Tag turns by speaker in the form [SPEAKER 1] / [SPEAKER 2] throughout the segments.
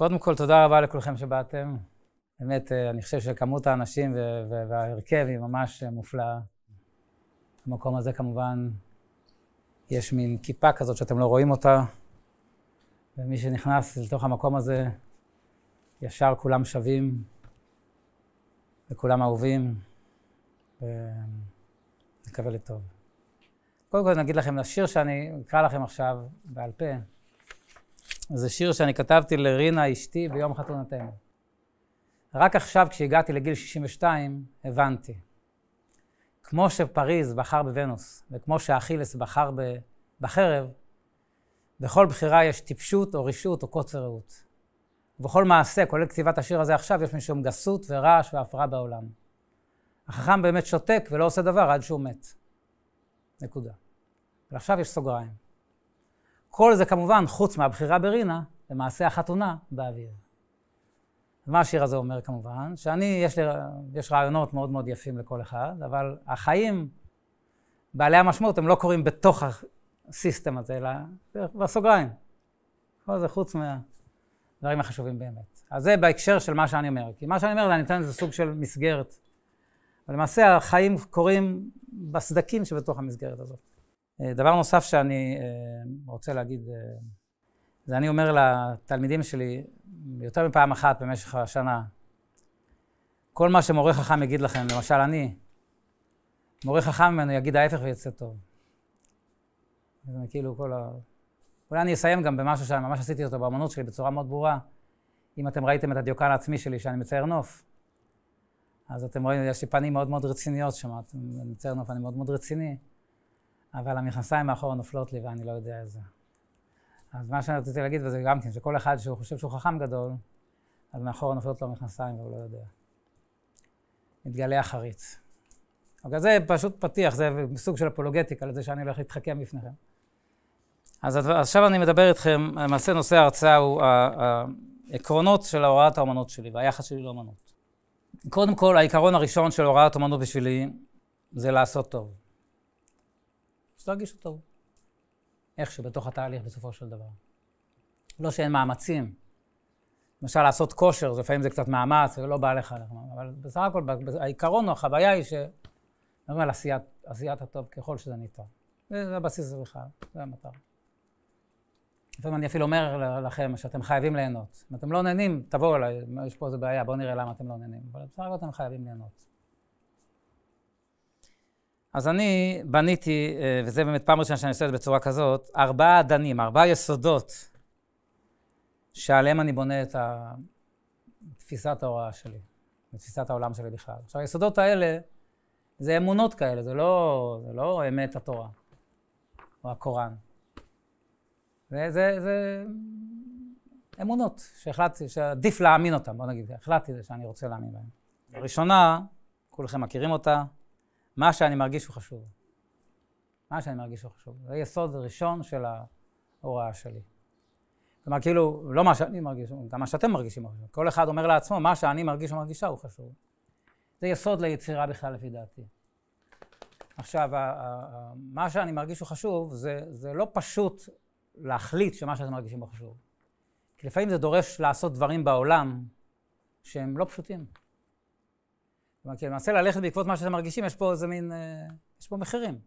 [SPEAKER 1] קודם כל, תודה רבה לכולכם שבאתם. באמת, אה, אני חושב שכמות האנשים וההרכב היא ממש אה, מופלאה. במקום הזה כמובן יש מין כיפה כזאת שאתם לא רואים אותה, ומי שנכנס לתוך המקום הזה, ישר כולם שווים, וכולם אהובים, ונקווה לטוב. קודם כל נגיד לכם, השיר שאני אקרא לכם עכשיו, בעל פה, זה שיר שאני כתבתי לרינה אשתי ביום חתונתנו. רק עכשיו, כשהגעתי לגיל 62, הבנתי. כמו שפריז בחר בוונוס, וכמו שאכילס בחר בחרב, בכל בחירה יש טיפשות או רשעות או קוצר ראות. ובכל מעשה, כולל כתיבת השיר הזה עכשיו, יש משום גסות ורעש והפרעה בעולם. החכם באמת שותק ולא עושה דבר עד שהוא מת. נקודה. ועכשיו יש סוגריים. כל זה כמובן, חוץ מהבחירה ברינה, למעשה החתונה באוויר. מה השיר הזה אומר כמובן? שאני, יש, לי, יש רעיונות מאוד מאוד יפים לכל אחד, אבל החיים, בעלי המשמעות, הם לא קורים בתוך הסיסטם הזה, אלא בסוגריים. כל זה חוץ מהדברים החשובים באמת. אז זה בהקשר של מה שאני אומר. כי מה שאני אומר, אני נותן לזה סוג של מסגרת. ולמעשה החיים קורים בסדקים שבתוך המסגרת הזאת. אה, דבר נוסף שאני אה, רוצה להגיד, אה, זה אני אומר לתלמידים שלי יותר מפעם אחת במשך השנה, כל מה שמורה חכם יגיד לכם, למשל אני, מורה חכם ממנו יגיד ההפך ויצא טוב. זה כאילו כל ה... אולי אני אסיים גם במשהו שממש עשיתי אותו באמנות שלי בצורה מאוד ברורה. אם אתם ראיתם את הדיוקן העצמי שלי, שאני מצייר נוף, אז אתם רואים, יש לי פנים מאוד מאוד רציניות שם, אני מצייר נוף, אני מאוד מאוד רציני. אבל המכנסיים מאחורה נופלות לי ואני לא יודע את זה. אז מה שאני רציתי להגיד, וזה גם כן, שכל אחד שהוא חושב שהוא חכם גדול, אז מאחורה נופלות לו המכנסיים והוא לא יודע. מתגלה החריץ. אוקיי, זה פשוט פתיח, זה סוג של אפולוגטיקה לזה שאני הולך להתחכם בפניכם. אז עכשיו אני מדבר איתכם, למעשה נושא ההרצאה הוא העקרונות של הוראת האמנות שלי והיחס שלי לאמנות. קודם כל, העיקרון הראשון של הוראת אמנות בשבילי זה לעשות טוב. להרגיש יגישו איכשהו בתוך התהליך בסופו של דבר. לא שאין מאמצים. למשל, לעשות כושר, לפעמים זה קצת מאמץ, זה לא בא לך, אבל בסך הכל, העיקרון או החוויה היא ש... מדברים על עשיית, עשיית הטוב ככל שזה ניתן. זה, זה הבסיס בכלל, זה המטרה. לפעמים אני אפילו אומר לכם שאתם חייבים ליהנות. אם אתם לא נהנים, תבואו אליי, יש פה איזו בעיה, בואו נראה למה אתם לא נהנים. אבל בסך הכל אתם חייבים ליהנות. אז אני בניתי, אה, וזה באמת פעם ראשונה שאני עושה את זה בצורה כזאת, ארבעה אדנים, ארבעה יסודות שעליהם אני בונה את תפיסת ההוראה שלי, את תפיסת העולם שלי בכלל. עכשיו, היסודות האלה, זה אמונות כאלה, זה לא, זה לא אמת התורה, או הקוראן. זה, זה, זה אמונות שהחלטתי, שעדיף להאמין אותן, בוא נגיד, החלטתי שאני רוצה להאמין בהן. הראשונה, כולכם מכירים אותה, מה שאני מרגיש הוא חשוב. מה שאני מרגיש הוא חשוב. זה יסוד ראשון של ההוראה שלי. כלומר, כאילו, לא מה שאני מרגיש, גם מה שאתם מרגישים הוא חשוב. כל אחד אומר לעצמו, מה שאני מרגיש או מרגישה הוא חשוב. זה יסוד ליצירה בכלל, לפי דעתי. עכשיו, מה שאני מרגיש הוא חשוב, זה, זה לא פשוט להחליט שמה שאתם מרגישים הוא חשוב. כי לפעמים זה דורש לעשות דברים בעולם שהם לא פשוטים. למעשה ללכת בעקבות מה שאתם מרגישים, יש פה איזה מין, אה, יש פה מחירים.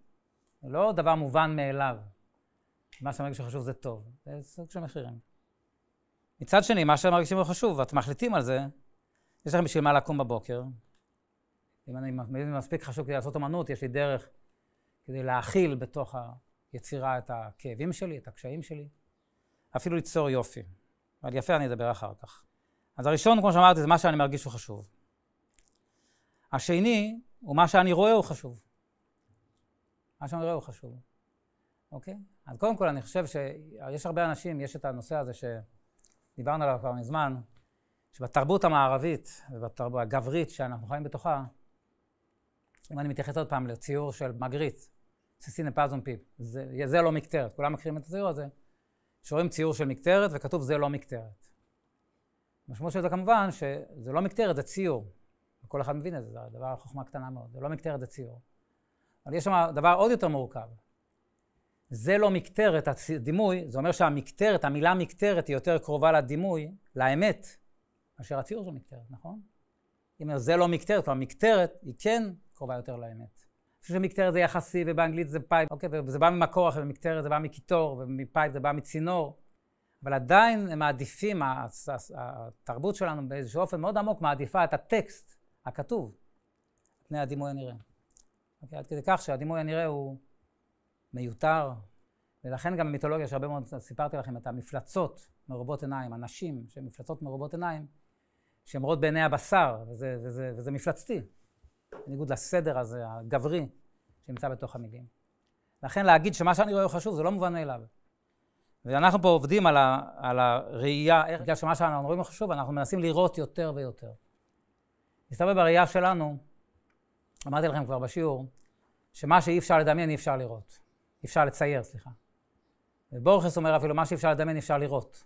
[SPEAKER 1] זה לא דבר מובן מאליו. מה שאתם מרגישים חשוב זה טוב. זה סוג של מחירים. מצד שני, מה שאתם מרגישים הוא לא חשוב, ואתם מחליטים על זה, יש לכם בשביל מה לקום בבוקר. אם אני מבין מספיק חשוב כדי לעשות אמנות, יש לי דרך כדי להכיל בתוך היצירה את הכאבים שלי, את הקשיים שלי, אפילו ליצור יופי. על יפה אני אדבר אחר כך. אז הראשון, כמו שאמרתי, זה מה שאני מרגיש הוא חשוב. השני, הוא מה שאני רואה הוא חשוב. מה שאני רואה הוא חשוב, אוקיי? אז קודם כל אני חושב שיש הרבה אנשים, יש את הנושא הזה שדיברנו עליו כבר מזמן, שבתרבות המערבית ובתרבות הגברית שאנחנו חיים בתוכה, אם אני מתייחס עוד פעם לציור של מגריט, סיסינא פזון פיפ, זה, זה לא מקטרת, כולם מכירים את הציור הזה, שרואים ציור של מקטרת וכתוב זה לא מקטרת. משמעות של זה כמובן שזה לא מקטרת, זה ציור. כל אחד מבין את זה, זה דבר, חוכמה קטנה מאוד, זה לא מקטרת, זה ציור. אבל יש שם דבר עוד יותר מורכב. זה לא מקטרת, הדימוי, זה אומר שהמקטרת, המילה מקטרת היא יותר קרובה לדימוי, לאמת, מאשר הציור של מקטרת, נכון? אם זה לא מקטרת, כלומר מקטרת היא כן קרובה יותר לאמת. אני חושב שמקטרת זה יחסי, ובאנגלית זה פייפ, אוקיי, וזה בא ממקור אחר, ומקטרת זה בא מקיטור, ומפייפ זה בא מצינור. אבל עדיין הם מעדיפים, התרבות שלנו באיזשהו אופן מאוד עמוק מעדיפה את הטקסט הכתוב, פני הדימוי הנראה. אוקיי, עד כדי כך שהדימוי הנראה הוא מיותר, ולכן גם במיתולוגיה שהרבה מאוד סיפרתי לכם את המפלצות מרובות עיניים, הנשים שהן מפלצות מרובות עיניים, שהן רואות בעיני הבשר, וזה, וזה, וזה מפלצתי, בניגוד לסדר הזה, הגברי, שנמצא בתוך המילים. לכן להגיד שמה שאני רואה הוא חשוב, זה לא מובן מאליו. ואנחנו פה עובדים על, ה, על הראייה, בגלל שמה שאנחנו רואים הוא חשוב, אנחנו מנסים לראות יותר ויותר. מסתבר בראייה שלנו, אמרתי לכם כבר בשיעור, שמה שאי אפשר לדמיין אי אפשר לראות. אי אפשר לצייר, סליחה. ובורכס אומר אפילו, מה שאי אפשר לדמיין אי אפשר לראות.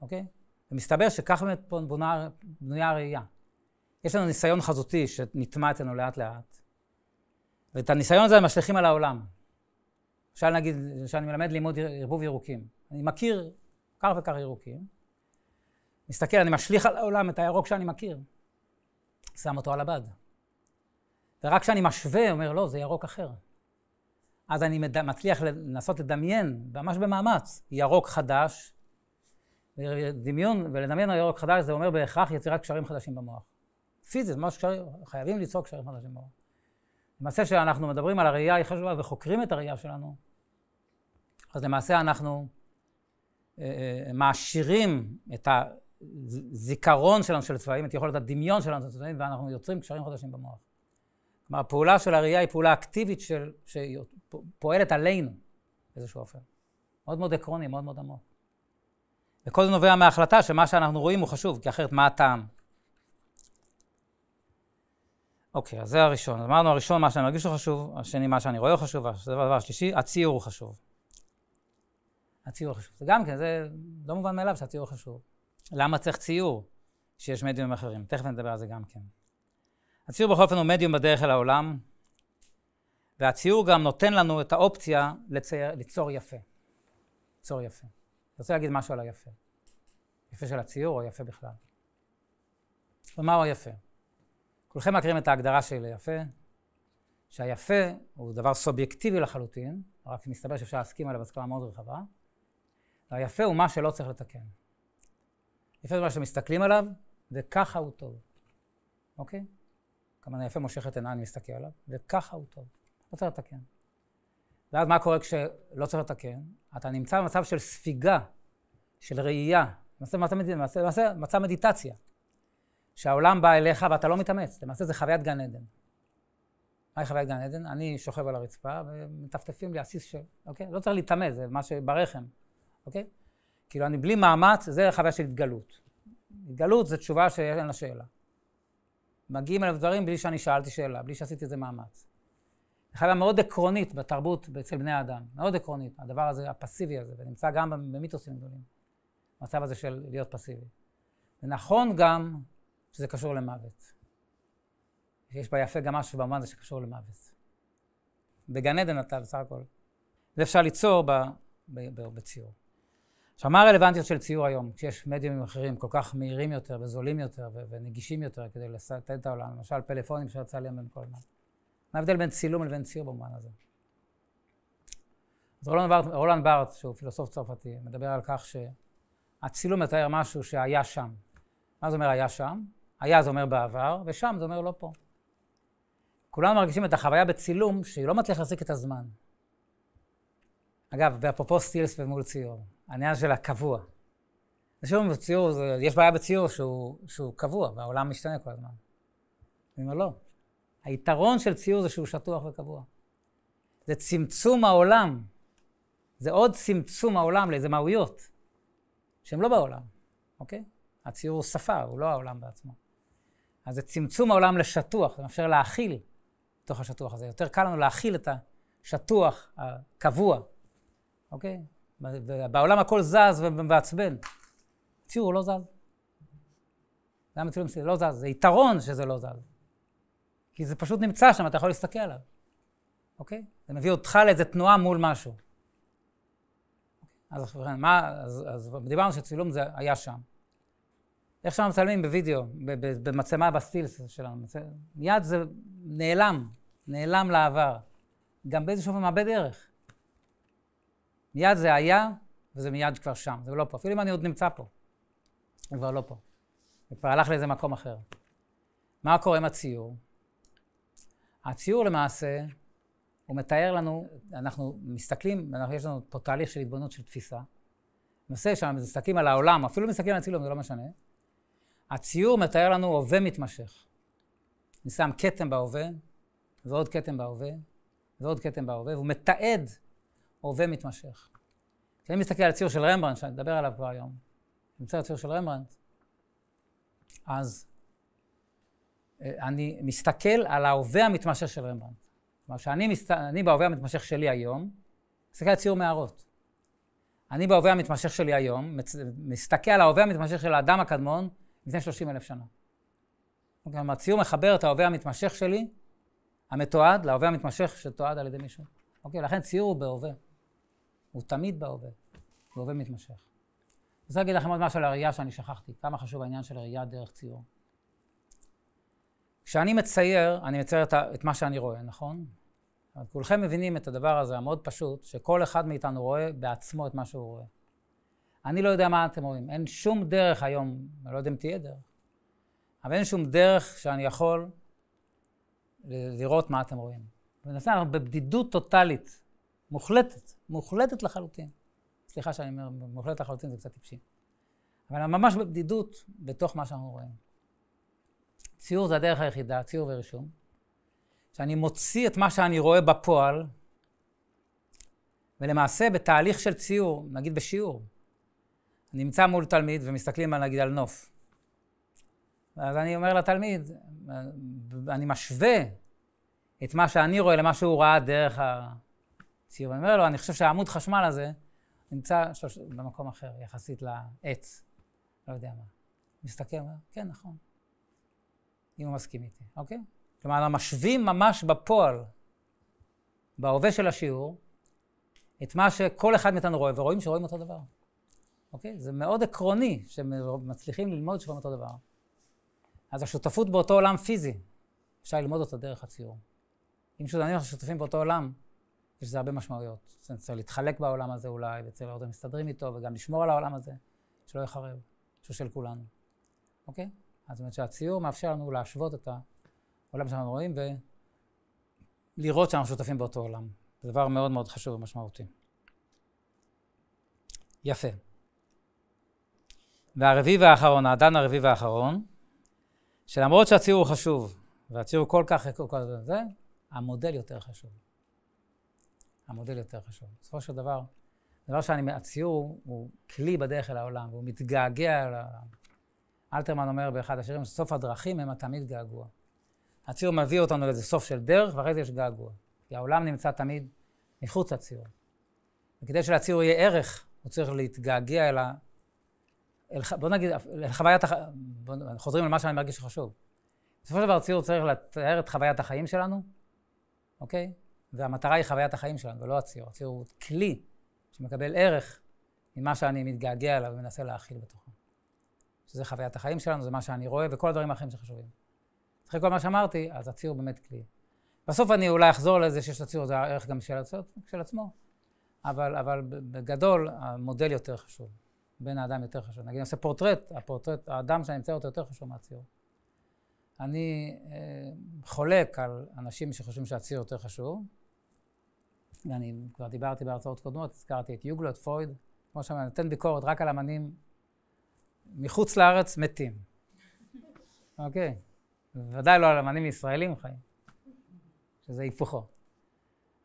[SPEAKER 1] אוקיי? ומסתבר שכך באמת בונה, בנויה הראייה. יש לנו ניסיון חזותי שנטמע אצלנו לאט לאט, ואת הניסיון הזה משליכים על העולם. אפשר להגיד, כשאני מלמד לימוד ערבוב ירוקים. אני מכיר כך וכך ירוקים, מסתכל, אני משליך על העולם את הירוק שאני מכיר. שם אותו על הבד. ורק כשאני משווה, אומר, לא, זה ירוק אחר. אז אני מד... מצליח לנסות לדמיין, ממש במאמץ, ירוק חדש. דמיון ולדמיין על ירוק חדש זה אומר בהכרח יצירת קשרים חדשים במוח. פיזית, ממש קשרים, חייבים ליצור קשרים חדשים במוח. למעשה כשאנחנו מדברים על הראייה היא חשובה וחוקרים את הראייה שלנו, אז למעשה אנחנו אה, אה, אה מעשירים את ה... הזיכרון שלנו של צבעים, את יכולת הדמיון שלנו של צבעים, ואנחנו יוצרים קשרים חדשים במוח. כלומר, הפעולה של הראייה היא פעולה אקטיבית של, שפועלת עלינו באיזשהו אופן. מאוד מאוד עקרוני, מאוד מאוד עמוק. וכל זה נובע מההחלטה שמה שאנחנו רואים הוא חשוב, כי אחרת מה הטעם? אוקיי, אז זה הראשון. אז אמרנו, הראשון, מה שאני מרגיש הוא חשוב, השני, מה שאני רואה הוא חשוב, והדבר השלישי, הציור הוא חשוב. הציור חשוב. זה גם כן, זה לא מובן מאליו שהציור חשוב. למה צריך ציור שיש מדיומים אחרים? תכף נדבר על זה גם כן. הציור בכל אופן הוא מדיום בדרך אל העולם, והציור גם נותן לנו את האופציה לצייר, ליצור יפה. ליצור יפה. אני רוצה להגיד משהו על היפה. יפה של הציור או יפה בכלל? ומהו היפה? כולכם מכירים את ההגדרה של יפה, שהיפה הוא דבר סובייקטיבי לחלוטין, רק מסתבר שאפשר להסכים עליו בהסכמה מאוד רחבה, והיפה הוא מה שלא צריך לתקן. יפה מה שמסתכלים עליו, וככה הוא טוב, אוקיי? כמובן יפה מושכת עיניי, אני מסתכל עליו, וככה הוא טוב. לא צריך לתקן. ואז מה קורה כשלא צריך לתקן? אתה נמצא במצב של ספיגה, של ראייה, למעשה מצב, מצב מדיטציה, שהעולם בא אליך ואתה לא מתאמץ, למעשה זה חוויית גן עדן. מהי חוויית גן עדן? אני שוכב על הרצפה ומטפטפים לי עסיס של, אוקיי? לא צריך להתאמץ, זה מה שברחם, אוקיי? כאילו, אני בלי מאמץ, זה חוויה של התגלות. התגלות זה תשובה שאין לה שאלה. מגיעים אליו דברים בלי שאני שאלתי שאלה, בלי שעשיתי איזה מאמץ. זה חוויה מאוד עקרונית בתרבות אצל בני האדם, מאוד עקרונית, הדבר הזה, הפסיבי הזה, ונמצא גם במיתוסים גדולים, המצב הזה של להיות פסיבי. זה נכון גם שזה קשור למוות. יש בה יפה גם משהו במובן הזה שקשור למוות. בגן עדן אתה בסך הכל. זה אפשר ליצור ב... ב... ב... בציור. עכשיו, מה הרלוונטיות של ציור היום, כשיש מדיומים אחרים כל כך מהירים יותר וזולים יותר ונגישים יותר כדי לתת את העולם, למשל פלאפונים שרצה להם בין כל הזמן? מה ההבדל בין צילום לבין ציור במובן הזה? אז רולנד ברט, רולנד ברט, שהוא פילוסוף צרפתי, מדבר על כך שהצילום מתאר משהו שהיה שם. מה זה אומר היה שם? היה זה אומר בעבר, ושם זה אומר לא פה. כולנו מרגישים את החוויה בצילום שהיא לא מצליחה להחזיק את הזמן. אגב, באפרופו סטילס ומול ציור, העניין של הקבוע. שוב, ציור, יש בעיה בציור שהוא, שהוא קבוע, והעולם משתנה כל הזמן. אני אומר, לא. היתרון של ציור זה שהוא שטוח וקבוע. זה צמצום העולם. זה עוד צמצום העולם לאיזה מהויות שהן לא בעולם, אוקיי? הציור הוא שפה, הוא לא העולם בעצמו. אז זה צמצום העולם לשטוח, זה מאפשר להכיל בתוך השטוח הזה. יותר קל לנו להכיל את השטוח הקבוע אוקיי? בעולם הכל זז ומעצבן. ציור לא זז. למה ציור לא זז. זה יתרון שזה לא זז. כי זה פשוט נמצא שם, אתה יכול להסתכל עליו. אוקיי? זה מביא אותך לאיזה תנועה מול משהו. אז, מה, אז, אז דיברנו שצילום זה היה שם. איך שאנחנו מצלמים בווידאו, במצלמה בסטילס שלנו, מיד זה נעלם, נעלם לעבר. גם באיזשהו אופן מאבד ערך. מיד זה היה, וזה מיד כבר שם, זה לא פה. אפילו אם אני עוד נמצא פה, הוא כבר לא פה. הוא כבר הלך לאיזה מקום אחר. מה קורה עם הציור? הציור למעשה, הוא מתאר לנו, אנחנו מסתכלים, יש לנו פה תהליך של התבוננות של תפיסה. נושא שם, מסתכלים על העולם, אפילו מסתכלים על הצילום, זה לא משנה. הציור מתאר לנו הווה מתמשך. אני שם כתם בהווה, ועוד כתם בהווה, ועוד כתם בהווה, והוא מתעד הווה מתמשך. כשאני מסתכל על הציור של רמברנט, שאני אדבר עליו כבר היום, נמצא הציור של רמברנט, אז אה, אני מסתכל על ההווה המתמשך של רמברנט. כלומר, שאני מסת... בהווה המתמשך שלי היום, מסתכל על ציור מערות. אני בהווה המתמשך שלי היום, מסתכל על ההווה המתמשך של האדם הקדמון לפני 30 אלף שנה. כלומר, הציור מחבר את ההווה המתמשך שלי, המתועד, להווה המתמשך שתועד על ידי מישהו. אוקיי, לכן ציור הוא בהווה. הוא תמיד בהווה, בהווה מתמשך. אני רוצה להגיד לכם עוד משהו על הראייה שאני שכחתי, כמה חשוב העניין של ראייה דרך ציור. כשאני מצייר, אני מצייר את, את מה שאני רואה, נכון? אבל כולכם מבינים את הדבר הזה, המאוד פשוט, שכל אחד מאיתנו רואה בעצמו את מה שהוא רואה. אני לא יודע מה אתם רואים, אין שום דרך היום, אני לא יודע אם תהיה דרך, אבל אין שום דרך שאני יכול לראות מה אתם רואים. ולמעשה אנחנו בבדידות טוטאלית מוחלטת, מוחלטת לחלוטין. סליחה שאני אומר, מוחלטת לחלוטין זה קצת טיפשי. אבל ממש בבדידות בתוך מה שאנחנו רואים. ציור זה הדרך היחידה, ציור ורישום, שאני מוציא את מה שאני רואה בפועל, ולמעשה בתהליך של ציור, נגיד בשיעור, אני נמצא מול תלמיד ומסתכלים על נגיד על נוף. אז אני אומר לתלמיד, אני משווה את מה שאני רואה למה שהוא ראה דרך ציור. אני אומר לו, אני חושב שהעמוד חשמל הזה נמצא שלוש... במקום אחר, יחסית לעץ, לא יודע מה. מסתכל, אומר, כן, נכון. אם הוא מסכים איתי, אוקיי? כלומר, אנחנו משווים ממש בפועל, בהווה של השיעור, את מה שכל אחד מאיתנו רואה, ורואים שרואים אותו דבר. אוקיי? זה מאוד עקרוני שמצליחים ללמוד שרואים אותו דבר. אז השותפות באותו עולם פיזי, אפשר ללמוד אותו דרך הציור. אם שותפים באותו עולם, יש לזה הרבה משמעויות. צריך להתחלק בעולם הזה אולי, וצריך לראות אם מסתדרים איתו, וגם לשמור על העולם הזה, שלא יחרב, שהוא של כולנו. אוקיי? אז זאת אומרת שהציור מאפשר לנו להשוות את העולם שאנחנו רואים, ולראות שאנחנו שותפים באותו עולם. זה דבר מאוד מאוד חשוב ומשמעותי. יפה. והרביעי והאחרון, האדן הרביעי והאחרון, שלמרות שהציור הוא חשוב, והציור כל כך, כל כך זה, המודל יותר חשוב. המודל יותר חשוב. בסופו של דבר, דבר שאני, הציור הוא כלי בדרך אל העולם, והוא מתגעגע אל העולם. אלתרמן אומר באחד השירים, סוף הדרכים הם התמיד געגוע. הציור מביא אותנו לאיזה סוף של דרך, ואחרי זה יש געגוע. כי העולם נמצא תמיד מחוץ לציור. וכדי שלציור יהיה ערך, הוא צריך להתגעגע אל ה... אל... בוא נגיד, אל חוויית הח... בוא... חוזרים למה שאני מרגיש שחשוב. בסופו של דבר ציור צריך לתאר את חוויית החיים שלנו, אוקיי? והמטרה היא חוויית החיים שלנו, ולא הציור. הציור הוא כלי שמקבל ערך ממה שאני מתגעגע אליו ומנסה להכיל בתוכו. שזה חוויית החיים שלנו, זה מה שאני רואה, וכל הדברים האחרים שחשובים. אחרי כל מה שאמרתי, אז הציור הוא באמת כלי. בסוף אני אולי אחזור לזה שיש לציור, זה הערך גם של, הצור, של עצמו, אבל, אבל בגדול המודל יותר חשוב, בן האדם יותר חשוב. נגיד אני עושה פורטרט, הפורטרט, האדם שאני אמצא אותו יותר חשוב מהציור. אני אה, חולק על אנשים שחושבים שהציור יותר חשוב, ואני כבר דיברתי בהרצאות קודמות, הזכרתי את יוגלו, את פרויד, כמו שאני נותן ביקורת רק על אמנים מחוץ לארץ מתים. אוקיי? בוודאי לא על אמנים ישראלים חיים, שזה היפוכו.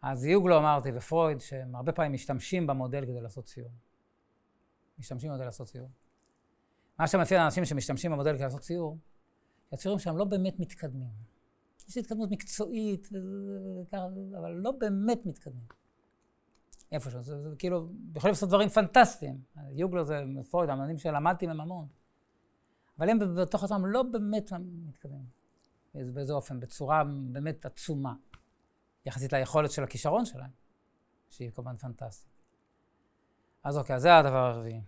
[SPEAKER 1] אז יוגלו אמרתי ופרויד, שהם הרבה פעמים משתמשים במודל כדי לעשות ציור. משתמשים במודל לעשות ציור. מה שמאפיין לאנשים שמשתמשים במודל כדי לעשות ציור, הציורים שם לא באמת מתקדמים. יש התקדמות מקצועית, אה, אבל לא באמת מתקדמים. איפה שם, זה, זה כאילו, יכולים לעשות דברים פנטסטיים. יוגלר זה מפורט, האמנים שלמדתי מהם המון. אבל הם בתוך עצמם לא באמת מתקדמים. באיזה אופן, בצורה באמת עצומה, יחסית ליכולת של הכישרון שלהם, שהיא כמובן פנטסטית. אז אוקיי, אז זה הדבר הרביעי.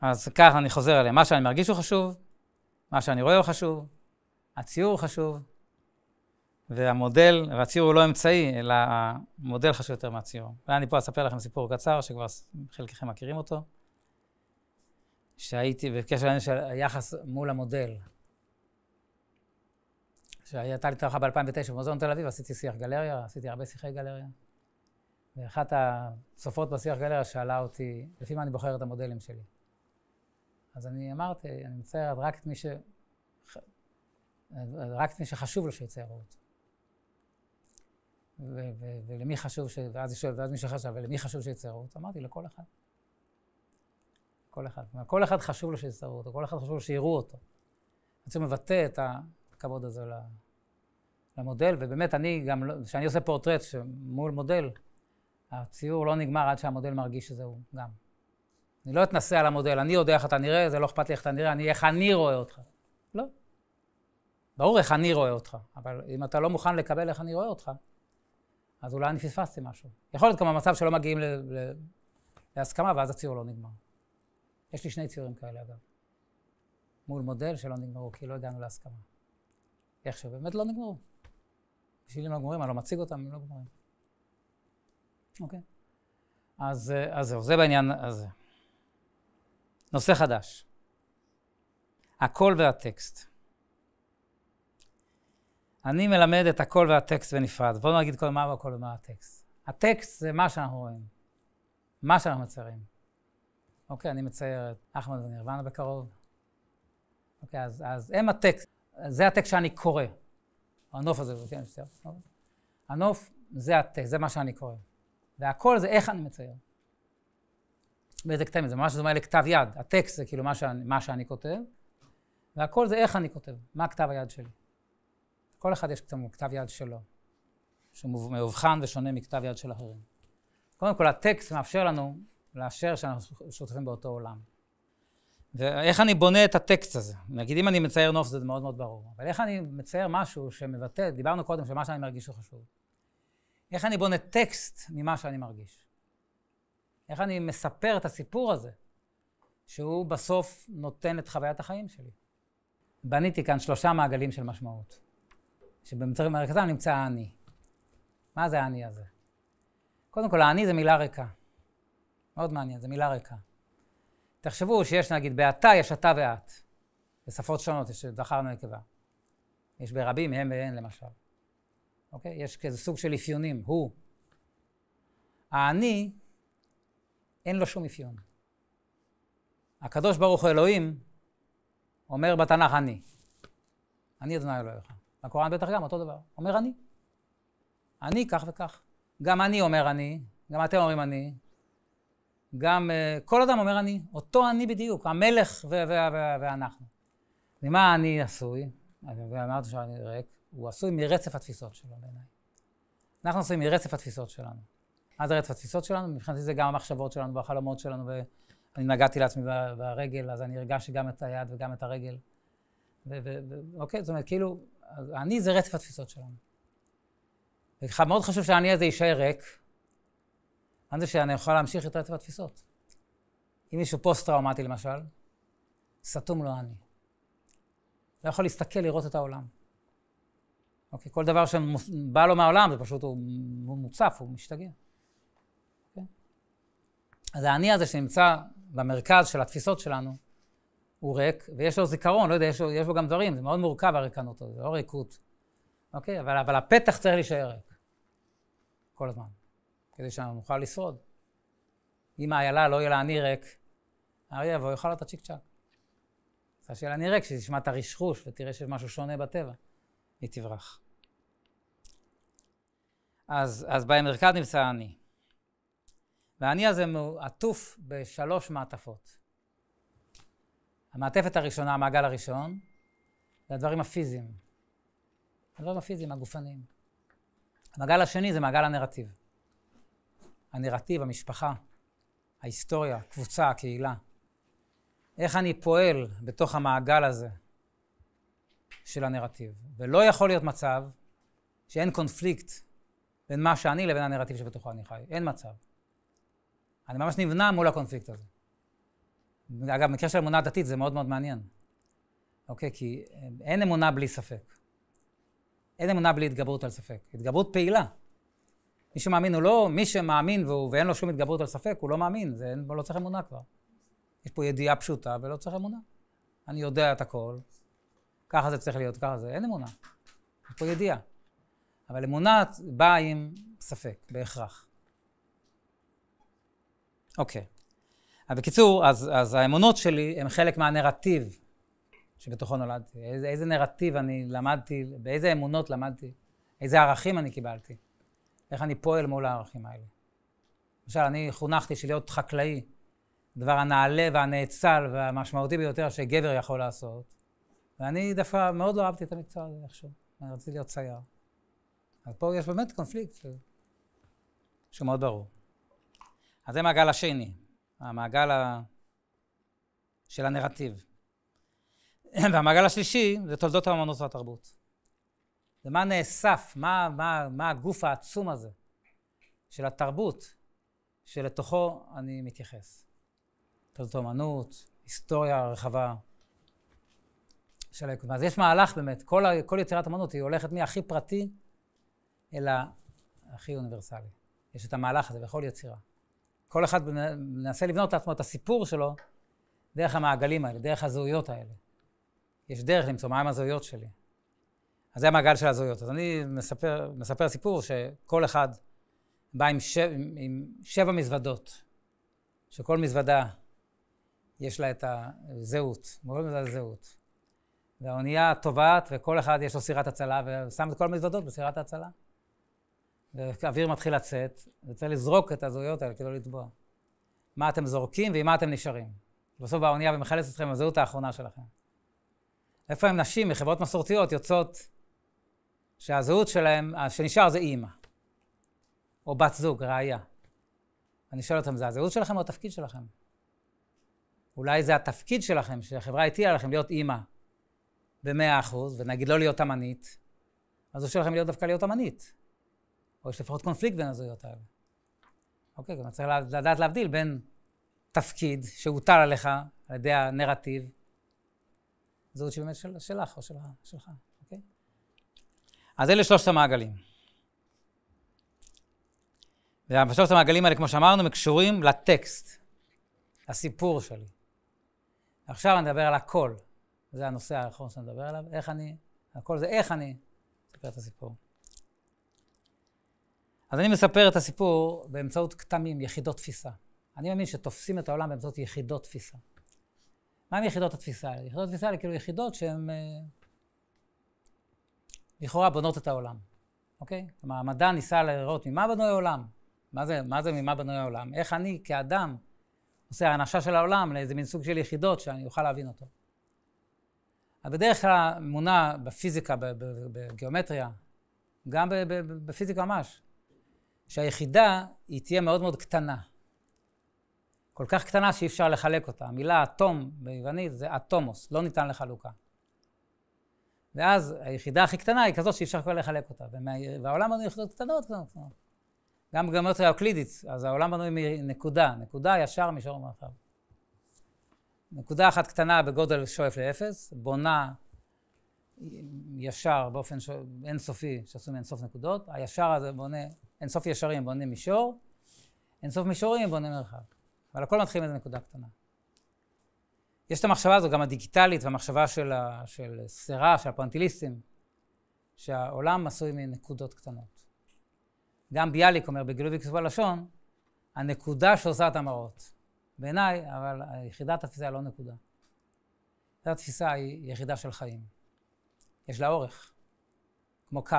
[SPEAKER 1] אז ככה אני חוזר אליהם. מה שאני מרגיש הוא חשוב, מה שאני רואה הוא חשוב, הציור חשוב, והמודל, והציור הוא לא אמצעי, אלא המודל חשוב יותר מהציור. ואני פה אספר לכם סיפור קצר, שכבר חלקכם מכירים אותו, שהייתי בקשר לעניין של היחס מול המודל. שהייתה לי תערכה ב-2009 במוזיאון תל אביב, עשיתי שיח גלריה, עשיתי הרבה שיחי גלריה. ואחת הצופות בשיח גלריה שאלה אותי, לפי מה אני בוחר את המודלים שלי? אז אני אמרתי, אני מציירת רק את מי ש... רק מי שחשוב לו שיצא רעות. ולמי חשוב, ש... ואז שואל, ואז מישהו חשב, ולמי חשוב שיצא רעות? אמרתי, לכל אחד. כל אחד. זאת אומרת, כל אחד חשוב לו שיצטערו אותו, כל אחד חשוב לו שיראו אותו. בעצם מבטא את הכבוד הזה למודל, ובאמת אני גם, לא, כשאני עושה פורטרט מול מודל, הציור לא נגמר עד שהמודל מרגיש שזה הוא גם. אני לא אתנסה על המודל, אני יודע איך אתה נראה, זה לא אכפת לי איך אתה נראה, אני, איך אני רואה אותך. לא. ברור איך אני רואה אותך, אבל אם אתה לא מוכן לקבל איך אני רואה אותך, אז אולי אני פספסתי משהו. יכול להיות גם המצב שלא מגיעים ל- ל- להסכמה ואז הציור לא נגמר. יש לי שני ציורים כאלה אגב, מול מודל שלא נגמרו כי לא הגענו להסכמה. איך שבאמת לא נגמרו. בשביל אם לא גמורים, אני לא מציג אותם, הם לא גמורים. אוקיי? אז, אה, אז זהו, זה בעניין הזה. נושא חדש. הכל והטקסט. אני מלמד את הכל והטקסט בנפרד. בואו נגיד קודם מה הכל ומה הטקסט. הטקסט זה מה שאנחנו רואים, מה שאנחנו מציירים. אוקיי, אני מצייר את אחמד ונירוונה בקרוב. אוקיי, אז, אז הם הטקסט, זה הטקסט שאני קורא. הנוף הזה, כן, שתייר. הנוף זה הטקסט, זה מה שאני קורא. והכל זה איך אני מצייר. באיזה כתב, זה ממש דומה לכתב יד. הטקסט זה כאילו מה שאני, מה שאני כותב, והכל זה איך אני כותב, מה כתב היד שלי. כל אחד יש כתב יד שלו, שהוא מאובחן ושונה מכתב יד של אחרים. קודם כל, הטקסט מאפשר לנו לאשר שאנחנו שותפים באותו עולם. ואיך אני בונה את הטקסט הזה? נגיד, אם אני מצייר נוף זה מאוד מאוד ברור, אבל איך אני מצייר משהו שמבטא, דיברנו קודם שמה שאני מרגיש הוא חשוב. איך אני בונה טקסט ממה שאני מרגיש? איך אני מספר את הסיפור הזה, שהוא בסוף נותן את חוויית החיים שלי? בניתי כאן שלושה מעגלים של משמעות. שבמצרים שבמרכזם נמצא האני. מה זה האני הזה? קודם כל, האני זה מילה ריקה. מאוד מעניין, זה מילה ריקה. תחשבו שיש, נגיד, באתה יש אתה ואת. בשפות שונות, יש זכר ונקבה. יש ברבים, הם והן, למשל. אוקיי? יש כזה סוג של אפיונים, הוא. האני, אין לו שום אפיון. הקדוש ברוך הוא אלוהים אומר בתנ"ך אני. אני אדוני אלוהיך. בקוראן בטח גם אותו דבר. אומר אני. אני כך וכך. גם אני אומר אני, גם אתם אומרים אני, גם uh, כל אדם אומר אני, אותו אני בדיוק, המלך ואנחנו. ממה אני עשוי? אה, ואמרתי שאני ריק, הוא עשוי מרצף התפיסות שלו בעיניי. אנחנו עשויים מרצף התפיסות שלנו. מה זה רצף התפיסות שלנו? מבחינתי זה גם המחשבות שלנו והחלומות שלנו, ואני נגעתי לעצמי ברגל, אז אני הרגשתי גם את היד וגם את הרגל. ואוקיי, ו- ו- אוקיי, זאת אומרת, כאילו, אני זה רצף התפיסות שלנו. וככה מאוד חשוב שהאני הזה יישאר ריק, אני זה שאני אוכל להמשיך את רצף התפיסות. אם מישהו פוסט-טראומטי למשל, סתום לו אני. לא יכול להסתכל, לראות את העולם. אוקיי? כל דבר שבא לו מהעולם, זה פשוט, הוא מוצף, הוא משתגע. אוקיי? אז האני הזה שנמצא במרכז של התפיסות שלנו, הוא ריק, ויש לו זיכרון, לא יודע, יש לו, יש לו גם דברים, זה מאוד מורכב הריקנות הזאת, זה לא ריקות. אוקיי? אבל, אבל הפתח צריך להישאר ריק, כל הזמן, כדי שאנחנו נוכל לשרוד. אם האיילה לא יהיה לה אני ריק, האריה יבוא יאכל אותה צ'יק צ'אק. צריך שיהיה לה אני ריק, שתשמע את הרשחוש ותראה שיש משהו שונה בטבע, היא תברח. אז, אז במרכז נמצא אני. והאני הזה עטוף בשלוש מעטפות. המעטפת הראשונה, המעגל הראשון, זה הדברים הפיזיים. הדברים הפיזיים, הגופניים. המעגל השני זה מעגל הנרטיב. הנרטיב, המשפחה, ההיסטוריה, הקבוצה, הקהילה. איך אני פועל בתוך המעגל הזה של הנרטיב. ולא יכול להיות מצב שאין קונפליקט בין מה שאני לבין הנרטיב שבתוכו אני חי. אין מצב. אני ממש נבנה מול הקונפליקט הזה. אגב, במקרה של אמונה דתית זה מאוד מאוד מעניין, אוקיי? כי אה, אין אמונה בלי ספק. אין אמונה בלי התגברות על ספק. התגברות פעילה. מי שמאמין הוא לא, מי שמאמין והוא, ואין לו שום התגברות על ספק, הוא לא מאמין, זה אין, לא צריך אמונה כבר. יש פה ידיעה פשוטה ולא צריך אמונה. אני יודע את הכל, ככה זה צריך להיות, ככה זה, אין אמונה. יש פה ידיעה. אבל אמונה באה עם ספק, בהכרח. אוקיי. Okay. אז בקיצור, אז, אז האמונות שלי הן חלק מהנרטיב שבתוכו נולדתי. איזה, איזה נרטיב אני למדתי, באיזה אמונות למדתי, איזה ערכים אני קיבלתי, איך אני פועל מול הערכים האלה. למשל, אני חונכתי שלהיות חקלאי, הדבר הנעלה והנאצל והמשמעותי ביותר שגבר יכול לעשות, ואני דווקא מאוד לא אהבתי את המקצוע הזה איכשהו, אני רציתי להיות צייר. אז פה יש באמת קונפליקט שהוא מאוד ברור. אז זה מעגל השני. המעגל ה... של הנרטיב. והמעגל השלישי זה תולדות האמנות והתרבות. ומה נאסף, מה, מה, מה הגוף העצום הזה של התרבות שלתוכו אני מתייחס. תולדות האמנות, היסטוריה רחבה של היקום. אז יש מהלך באמת, כל, כל יצירת אמנות היא הולכת מהכי פרטי אל הכי אוניברסלי. יש את המהלך הזה בכל יצירה. כל אחד מנסה לבנות לעצמו את הסיפור שלו דרך המעגלים האלה, דרך הזהויות האלה. יש דרך למצוא מהם הזהויות שלי. אז זה המעגל של הזהויות. אז אני מספר, מספר סיפור שכל אחד בא עם, ש... עם שבע מזוודות, שכל מזוודה יש לה את הזהות, קוראים לזה זהות. והאונייה טובעת, וכל אחד יש לו סירת הצלה, ושם את כל המזוודות בסירת ההצלה. והאוויר מתחיל לצאת, וצריך לזרוק את הזהויות האלה כדי לא לטבוע. מה אתם זורקים ועם מה אתם נשארים. בסוף האונייה ומחלץ אתכם עם הזהות האחרונה שלכם. איפה הם נשים מחברות מסורתיות יוצאות שהזהות שלהם, שנשאר זה אימא, או בת זוג, רעיה. אני שואל אותם, זה הזהות שלכם או התפקיד שלכם? אולי זה התפקיד שלכם, שהחברה הטילה לכם להיות אימא במאה אחוז, ונגיד לא להיות אמנית, אז הוא שואל לכם להיות דווקא להיות אמנית. או יש לפחות קונפליקט בין הזהויות האלה. אוקיי, גם צריך לדעת להבדיל בין תפקיד שהוטל עליך על ידי הנרטיב, זהות שבאמת של, שלך או של, שלך, אוקיי? אז אלה שלושת המעגלים. ושלושת המעגלים האלה, כמו שאמרנו, קשורים לטקסט, לסיפור שלי. עכשיו אני אדבר על הכל. זה הנושא האחרון שאני מדבר עליו, איך אני, הכל זה איך אני אספר את הסיפור. אז אני מספר את הסיפור באמצעות כתמים, יחידות תפיסה. אני מאמין שתופסים את העולם באמצעות יחידות תפיסה. מה עם יחידות התפיסה האלה? יחידות התפיסה האלה כאילו יחידות שהן אה, לכאורה בונות את העולם, אוקיי? כלומר, המדע ניסה לראות ממה בנוי העולם. מה זה, מה זה ממה בנוי העולם? איך אני כאדם עושה האנשה של העולם לאיזה מין סוג של יחידות שאני אוכל להבין אותו. אבל בדרך כלל מונה בפיזיקה, בגיאומטריה, גם בפיזיקה ממש, שהיחידה היא תהיה מאוד מאוד קטנה. כל כך קטנה שאי אפשר לחלק אותה. המילה אטום ביוונית זה אטומוס, לא ניתן לחלוקה. ואז היחידה הכי קטנה היא כזאת שאי אפשר כבר לחלק אותה. ומה... והעולם בנוי יחידות קטנות קטנות. גם בגמטריה האוקלידית, אז העולם בנוי מנקודה, נקודה ישר מישור מרחב. נקודה אחת קטנה בגודל שואף לאפס, בונה ישר באופן ש... אינסופי, שעשו מאינסוף נקודות, הישר הזה בונה אינסוף ישרים בונים מישור, אינסוף מישורים בונים מרחב. אבל הכל מתחיל מאיזה נקודה קטנה. יש את המחשבה הזו, גם הדיגיטלית, והמחשבה של, ה, של סירה, של הפרנטיליסטים, שהעולם עשוי מנקודות קטנות. גם ביאליק אומר בגילוי וכתוב הלשון, הנקודה שעושה את המראות. בעיניי, אבל יחידת התפיסה היא לא נקודה. יחידת התפיסה היא יחידה של חיים. יש לה אורך, כמו קו.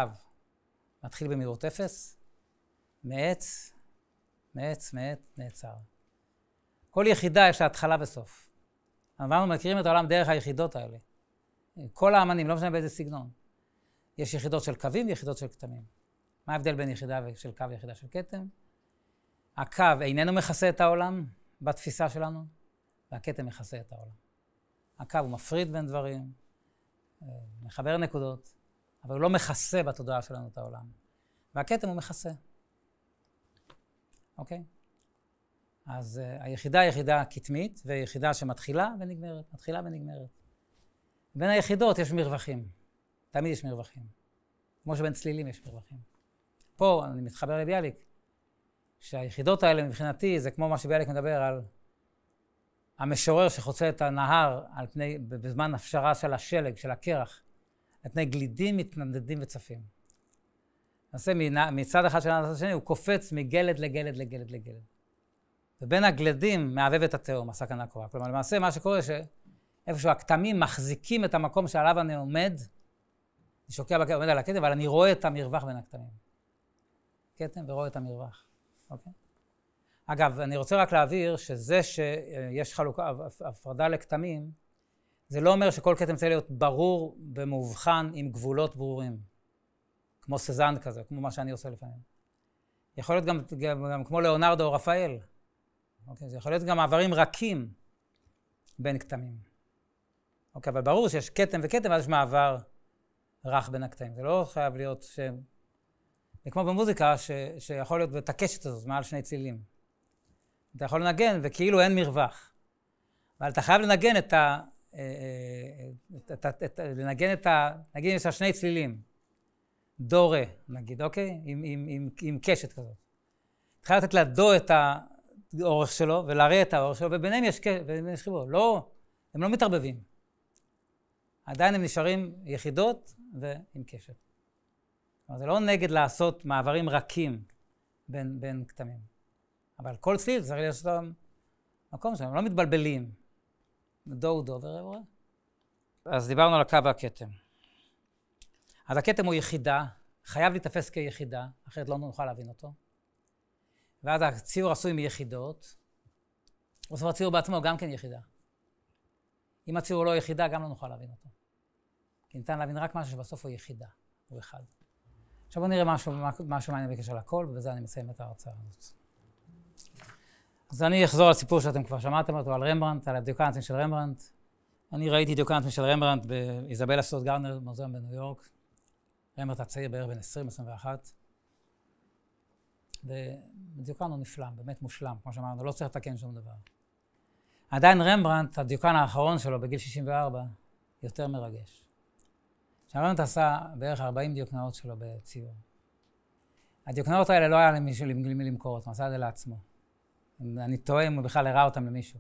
[SPEAKER 1] מתחיל במהירות אפס, מעץ, מעץ, מעץ, נעצר. כל יחידה יש לה התחלה וסוף. אנחנו מכירים את העולם דרך היחידות האלה. כל האמנים, לא משנה באיזה סגנון. יש יחידות של קווים ויחידות של כתמים. מה ההבדל בין יחידה של קו ויחידה של כתם? הקו איננו מכסה את העולם בתפיסה שלנו, והכתם מכסה את העולם. הקו הוא מפריד בין דברים, אה, מחבר נקודות, אבל הוא לא מכסה בתודעה שלנו את העולם. והכתם הוא מכסה. אוקיי? אז uh, היחידה היא יחידה קטמית, ויחידה שמתחילה ונגמרת, מתחילה ונגמרת. בין היחידות יש מרווחים. תמיד יש מרווחים. כמו שבין צלילים יש מרווחים. פה אני מתחבר לביאליק, שהיחידות האלה מבחינתי זה כמו מה שביאליק מדבר על המשורר שחוצה את הנהר על פני, בזמן הפשרה של השלג, של הקרח, על פני גלידים מתנדדים וצפים. נעשה מצד אחד של הנעשה השני, הוא קופץ מגלד לגלד לגלד לגלד. ובין הגלדים מעבב את התהום, הסכנה קרובה. כלומר, למעשה מה שקורה שאיפשהו הכתמים מחזיקים את המקום שעליו אני עומד, אני שוקע בכתם, עומד על הכתם, אבל אני רואה את המרווח בין הכתמים. כתם ורואה את המרווח, אוקיי? אגב, אני רוצה רק להבהיר שזה שיש חלוקה, הפרדה לכתמים, זה לא אומר שכל כתם צריך להיות ברור ומאובחן עם גבולות ברורים. כמו סזן כזה, כמו מה שאני עושה לפעמים. יכול להיות גם, גם, גם כמו ליאונרדו או רפאל. אוקיי? זה יכול להיות גם מעברים רכים בין כתמים. אוקיי, אבל ברור שיש כתם וכתם, ואז יש מעבר רך בין הקטעים. זה לא חייב להיות ש... זה כמו במוזיקה, ש... שיכול להיות את הקשת הזאת מעל שני צלילים. אתה יכול לנגן וכאילו אין מרווח. אבל אתה חייב לנגן את ה... אה, אה, את, את, את, את, לנגן את ה... נגיד יש לך שני צלילים. דורה, נגיד, אוקיי? עם, עם, עם, עם קשת כזאת. אתה חייב לתת דו את האורך שלו ולארי את האורך שלו, וביניהם יש, יש חיבור. לא, הם לא מתערבבים. עדיין הם נשארים יחידות ועם קשת. כלומר, זה לא נגד לעשות מעברים רכים בין, בין כתמים. אבל כל צליל צריך להיות שם מקום שם, הם לא מתבלבלים. דו הוא דו ורברה. אז דיברנו על הקו והכתם. אז הכתם הוא יחידה, חייב להיתפס כיחידה, אחרת לא נוכל להבין אותו. ואז הציור עשוי מיחידות, בסוף הציור בעצמו גם כן יחידה. אם הציור לא יחידה, גם לא נוכל להבין אותו. כי ניתן להבין רק משהו שבסוף הוא יחידה, הוא אחד. עכשיו בואו נראה משהו, משהו מעניין בקשר לכל, ובזה אני מסיים את ההרצאה הזאת. אז אני אחזור על סיפור שאתם כבר שמעתם אותו, על רמברנט, על הדיוקנטים של רמברנט. אני ראיתי דיוקנטים של רמברנט באיזבלה סוד גרנר, מוזיאום בניו יורק. אתה צעיר בערך בן 20-21. ודיוקן הוא נפלא, באמת מושלם, כמו שאמרנו, לא צריך לתקן שום דבר. עדיין רמברנט, הדיוקן האחרון שלו בגיל 64, יותר מרגש. שרמברנט עשה בערך 40 דיוקנאות שלו בציור. הדיוקנאות האלה לא היה למישהו למי למכור אותם, עשה את זה לעצמו. אני טועה אם הוא בכלל הראה אותם למישהו.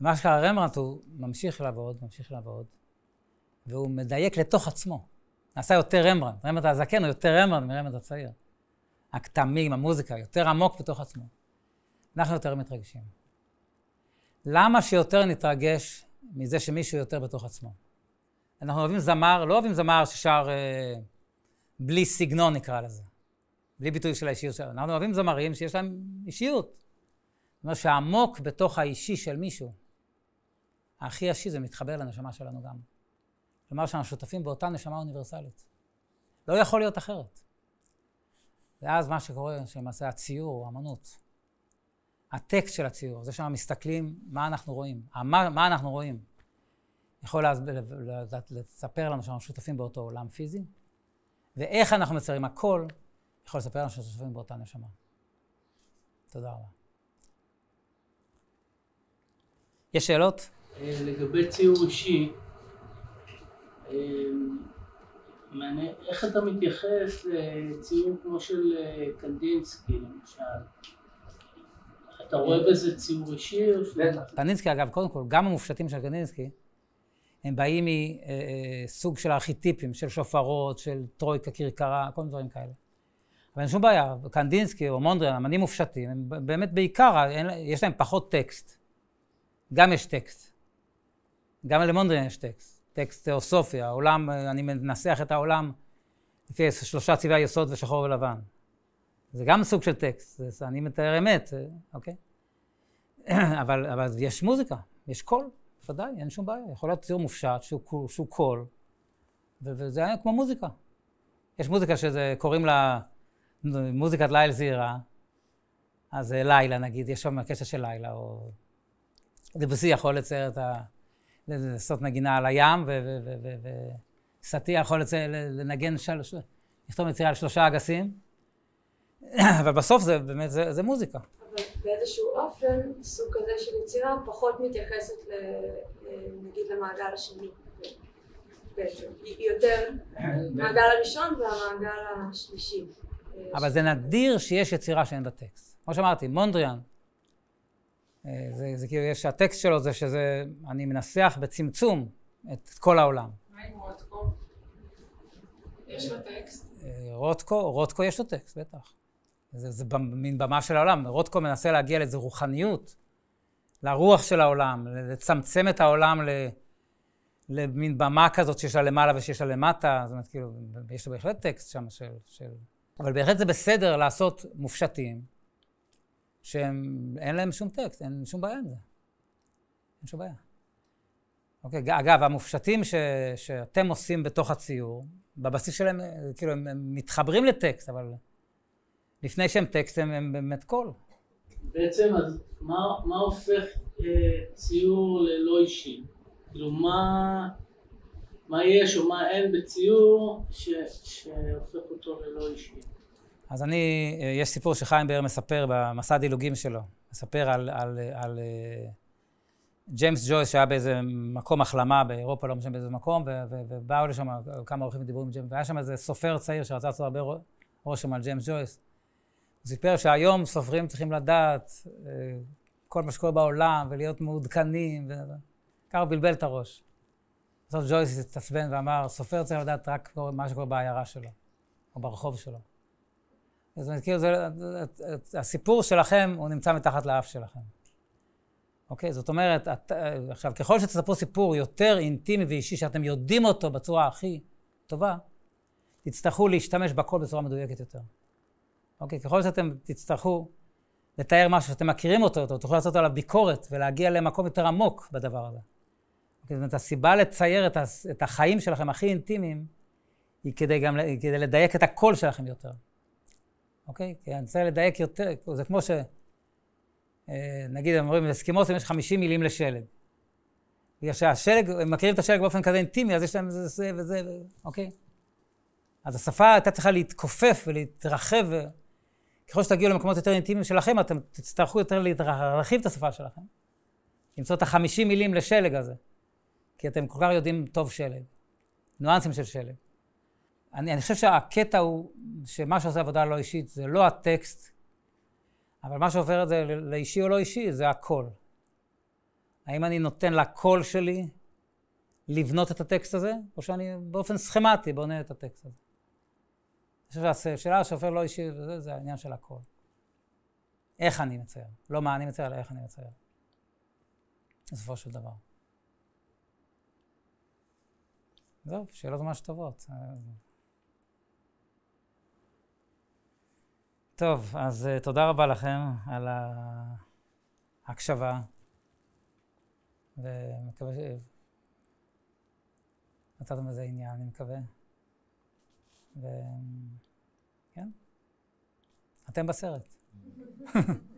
[SPEAKER 1] מה שקרה רמברנט הוא ממשיך לעבוד, ממשיך לעבוד, והוא מדייק לתוך עצמו. נעשה יותר רמברנד. רמברנד הזקן הוא יותר רמברנד מרמברנד הצעיר. הכתמים, המוזיקה, יותר עמוק בתוך עצמו. אנחנו יותר מתרגשים. למה שיותר נתרגש מזה שמישהו יותר בתוך עצמו? אנחנו אוהבים זמר, לא אוהבים זמר ששר אה, בלי סגנון, נקרא לזה. בלי ביטוי של האישיות שלנו. אנחנו אוהבים זמרים שיש להם אישיות. זאת אומרת שהעמוק בתוך האישי של מישהו, הכי אישי זה מתחבר לנשמה שלנו גם. כלומר שאנחנו שותפים באותה נשמה אוניברסלית. לא יכול להיות אחרת. ואז מה שקורה, שלמעשה הציור, האמנות, הטקסט של הציור, זה שאנחנו מסתכלים מה אנחנו רואים, מה, מה אנחנו רואים, יכול לספר לנו שאנחנו שותפים באותו עולם פיזי, ואיך אנחנו מציירים הכל, יכול לספר לנו שאנחנו שותפים באותה נשמה. תודה רבה. יש שאלות? אה, לגבי ציור אישי, אמ, איך אתה מתייחס לציון כמו של אה, קנדינסקי למשל? אתה רואה אה, בזה ציור אישי או קנדינסקי אגב, קודם כל, גם המופשטים של קנדינסקי, הם באים מסוג אה, של ארכיטיפים, של שופרות, של טרויקה, כרכרה, כל מיני דברים כאלה. אבל אין שום בעיה, קנדינסקי או מונדריאן, אמנים מופשטים, הם באמת בעיקר, יש להם פחות טקסט. גם יש טקסט. גם למונדריאן יש טקסט. טקסט תיאוסופיה, העולם, אה, אני מנסח את העולם לפי שלושה צבעי היסוד ושחור ולבן. זה גם סוג של טקסט, זה, אני מתאר אמת, אה, אוקיי? אבל, אבל יש מוזיקה, יש קול, בוודאי, אין שום בעיה. יכול להיות ציור מופשט שהוא, שהוא קול, וזה היה כמו מוזיקה. יש מוזיקה שקוראים לה מוזיקת ליל זעירה, אז אה, לילה נגיד, יש שם קשר של לילה, או דבוסי יכול לצייר את ה... לעשות נגינה על הים, וסטי יכול לנגן, לכתוב יצירה על שלושה אגסים, אבל בסוף זה באמת, זה, מוזיקה. אבל באיזשהו אופן, סוג כזה של יצירה פחות מתייחסת, אה, נגיד, למעגל השני. יותר מעגל הראשון והמעגל השלישי. אה, אבל זה נדיר שיש יצירה שאין בה טקסט. כמו שאמרתי, מונדריאן אה, זה, זה כאילו יש, הטקסט שלו זה שזה, אני מנסח בצמצום את כל העולם. מה עם רוטקו? יש לו טקסט? אה, רוטקו, רוטקו יש לו טקסט, בטח. זה, זה מין במה של העולם. רוטקו מנסה להגיע לאיזו רוחניות, לרוח של העולם, לצמצם את העולם ל... למין במה כזאת שיש לה למעלה ושיש לה למטה, זאת אומרת, כאילו, יש לו בהחלט טקסט שם של... של... אבל בהחלט זה בסדר לעשות מופשטים, שאין להם שום טקסט, אין שום בעיה עם זה. אין שום בעיה. אוקיי, אגב, המופשטים ש, שאתם עושים בתוך הציור, בבסיס שלהם, כאילו, הם, הם מתחברים לטקסט, אבל לפני שהם טקסט הם, הם באמת קול. בעצם, אז מה, מה הופך אה, ציור ללא אישי? כאילו, מה, מה יש או מה אין בציור ש, שהופך אותו ללא אישי? אז אני, אה, יש סיפור שחיים באר מספר במסע הדילוגים שלו, מספר על, על, על על אה, ג'יימס ג'ויס שהיה באיזה מקום החלמה באירופה, לא משנה באיזה מקום, ו, ו, ובאו לשם כמה עורכים ודיברו עם ג'יימס, והיה שם איזה סופר צעיר שרצה לעשות הרבה רושם על ג'יימס ג'ויס. הוא סיפר שהיום סופרים צריכים לדעת אה, כל מה שקורה בעולם ולהיות מעודכנים, וככה הוא בלבל את הראש. בסוף ג'ויס התעצבן ואמר, סופר צריך לדעת רק מה שקורה בעיירה שלו, או ברחוב שלו. זאת אומרת, כאילו, הסיפור שלכם, הוא נמצא מתחת לאף שלכם. אוקיי? זאת אומרת, את, עכשיו, ככל שתספרו סיפור יותר אינטימי ואישי, שאתם יודעים אותו בצורה הכי טובה, תצטרכו להשתמש בכל בצורה מדויקת יותר. אוקיי? ככל שאתם תצטרכו לתאר משהו שאתם מכירים אותו, אתם תוכלו לעשות עליו ביקורת ולהגיע למקום יותר עמוק בדבר הזה. אוקיי? זאת אומרת, הסיבה לצייר את, את החיים שלכם הכי אינטימיים, היא כדי, גם, היא כדי לדייק את הקול שלכם יותר. אוקיי? כי אני צריך לדייק יותר, זה כמו ש... אה, נגיד, הם אומרים, אסקימוסים יש 50 מילים לשלג. בגלל שהשלג, הם מכירים את השלג באופן כזה אינטימי, אז יש להם זה, זה וזה, אוקיי? אז השפה הייתה צריכה להתכופף ולהתרחב, וככל שתגיעו למקומות יותר אינטימיים שלכם, אתם תצטרכו יותר להרחיב את השפה שלכם. למצוא את החמישים מילים לשלג הזה, כי אתם כל כך יודעים טוב שלג, ניואנסים של שלג. אני, אני חושב שהקטע הוא שמה שעושה עבודה לא אישית זה לא הטקסט, אבל מה שעובר את זה לאישי או לא אישי זה הקול. האם אני נותן לקול שלי לבנות את הטקסט הזה, או שאני באופן סכמטי בונה את הטקסט הזה. אני חושב שהשאלה שהופך לא אישי וזה, זה העניין של הקול. איך אני מצייר. לא מה אני מצייר, אלא איך אני מצייר. בסופו של דבר. זהו, שאלות ממש טובות. טוב, אז uh, תודה רבה לכם על ההקשבה, ומקווה שנתתם בזה עניין, אני מקווה. וכן, אתם בסרט. Mm-hmm.